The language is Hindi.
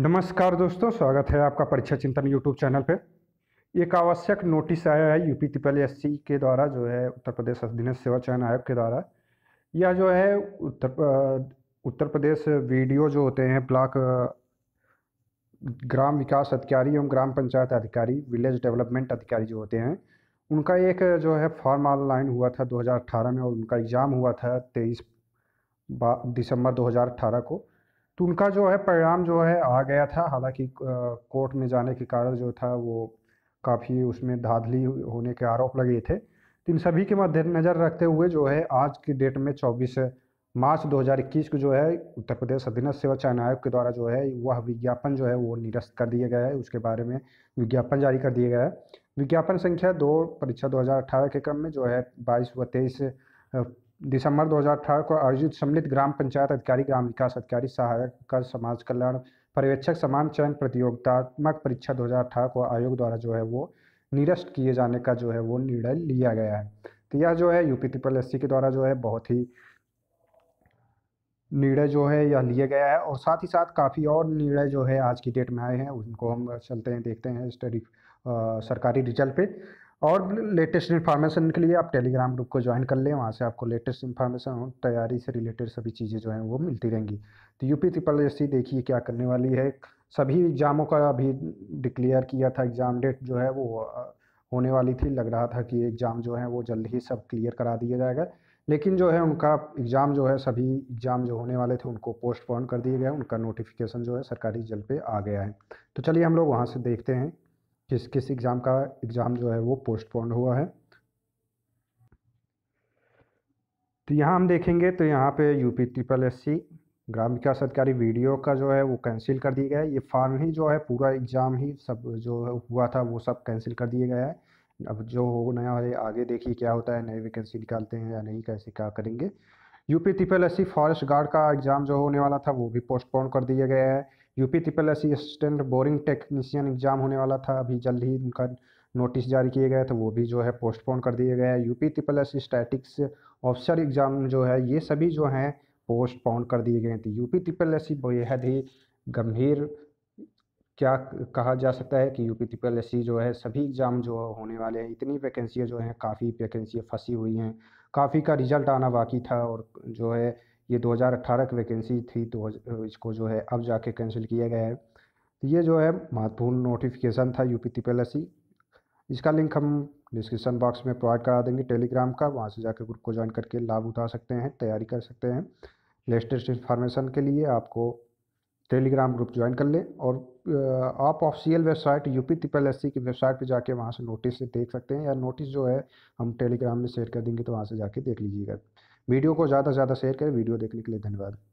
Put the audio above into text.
नमस्कार दोस्तों स्वागत है आपका परीक्षा चिंतन यूट्यूब चैनल पे एक आवश्यक नोटिस आया है यूपी ट्रिपल एस के द्वारा जो है उत्तर प्रदेश अधीनस्थ सेवा चयन आयोग के द्वारा यह जो है उत्तर उत्तर प्रदेश वीडियो जो होते हैं ब्लॉक ग्राम विकास अधिकारी एवं ग्राम पंचायत अधिकारी विलेज डेवलपमेंट अधिकारी जो होते हैं उनका एक जो है फॉर्म ऑनलाइन हुआ था 2018 में और उनका एग्ज़ाम हुआ था 23 दिसंबर 2018 को तो उनका जो है परिणाम जो है आ गया था हालांकि कोर्ट में जाने के कारण जो था वो काफ़ी उसमें धाधली होने के आरोप लगे थे तो इन सभी के मद्देनज़र रखते हुए जो है आज की डेट में 24 मार्च 2021 को जो है उत्तर प्रदेश अधीनस्थ सेवा चयन आयोग के द्वारा जो है वह विज्ञापन जो है वो निरस्त कर दिया गया है उसके बारे में विज्ञापन जारी कर दिया गया है विज्ञापन संख्या दो परीक्षा 2018 के क्रम में जो है 22 व 23 दिसंबर 2018 को आयोजित सम्मिलित ग्राम पंचायत अधिकारी ग्राम विकास अधिकारी सहायक कर समाज कल्याण पर्यवेक्षक समान चयन प्रतियोगितात्मक परीक्षा 2018 को आयोग द्वारा जो है वो निरस्त किए जाने का जो है वो निर्णय लिया गया है तो यह जो है यूपी ट्रिपल एस के द्वारा जो है बहुत ही निर्णय जो है यह लिया गया है और साथ ही साथ काफ़ी और निर्णय जो है आज की डेट में आए हैं उनको हम चलते हैं देखते हैं स्टडी सरकारी रिजल्ट पे और लेटेस्ट इन्फॉर्मेशन के लिए आप टेलीग्राम ग्रुप को ज्वाइन कर लें वहाँ से आपको लेटेस्ट इन्फॉर्मेशन और तैयारी से रिलेटेड सभी चीज़ें जो हैं वो मिलती रहेंगी तो यूपी ट्रिपल एस देखिए क्या करने वाली है सभी एग्ज़ामों का अभी डिक्लेयर किया था एग्ज़ाम डेट जो है वो होने वाली थी लग रहा था कि एग्ज़ाम जो है वो जल्द ही सब क्लियर करा दिया जाएगा लेकिन जो है उनका एग्ज़ाम जो है सभी एग्ज़ाम जो होने वाले थे उनको पोस्टपोन कर दिए गए उनका नोटिफिकेशन जो है सरकारी जल पे आ गया है तो चलिए हम लोग वहाँ से देखते हैं किस किस एग्ज़ाम का एग्ज़ाम जो है वो पोस्टपोन हुआ है तो यहाँ हम देखेंगे तो यहाँ पे यूपी ट्रिपल एस सी ग्राम विकास अधिकारी वीडियो का जो है वो कैंसिल कर दिया गया है ये फॉर्म ही जो है पूरा एग्ज़ाम ही सब जो हुआ था वो सब कैंसिल कर दिया गया है अब जो हो नया है आगे देखिए क्या होता है नई वैकेंसी निकालते हैं या नहीं कैसे क्या करेंगे UP triple S C forest guard का एग्ज़ाम जो होने वाला था वो भी पोस्टपोन कर दिया गया है UP triple assistant boring technician exam होने वाला था अभी जल्द ही उनका नोटिस जारी किए गए थे तो वो भी जो है पोस्टपोन कर दिए गए है UP triple S statistics officer exam जो है ये सभी जो हैं पोस्टपोन कर दिए गए थे तो यूपी ट्रिपल एस सी बेहद ही गंभीर क्या कहा जा सकता है कि यूपी ट्रिपल एस सी जो है सभी एग्ज़ाम जो होने वाले हैं इतनी वैकेंसियाँ जो हैं काफ़ी वैकेंसियाँ फंसी हुई हैं काफ़ी का रिजल्ट आना बाकी था और जो है ये 2018 की वैकेंसी थी तो इसको जो है अब जाके कैंसिल किया गया है तो ये जो है महत्वपूर्ण नोटिफिकेशन था यू पी इसका लिंक हम डिस्क्रिप्शन बॉक्स में प्रोवाइड करा देंगे टेलीग्राम का वहाँ से जाकर ग्रुप को ज्वाइन करके लाभ उठा सकते हैं तैयारी कर सकते हैं लेटेस्ट इन्फॉर्मेशन के लिए आपको टेलीग्राम ग्रुप ज्वाइन कर लें और आप official website UP triple S की वेबसाइट पे जाके वहाँ से नोटिस देख सकते हैं या नोटिस जो है हम टेलीग्राम में शेयर कर देंगे तो वहाँ से जाके देख लीजिएगा वीडियो को ज़्यादा से ज़्यादा शेयर करें वीडियो देखने के लिए धन्यवाद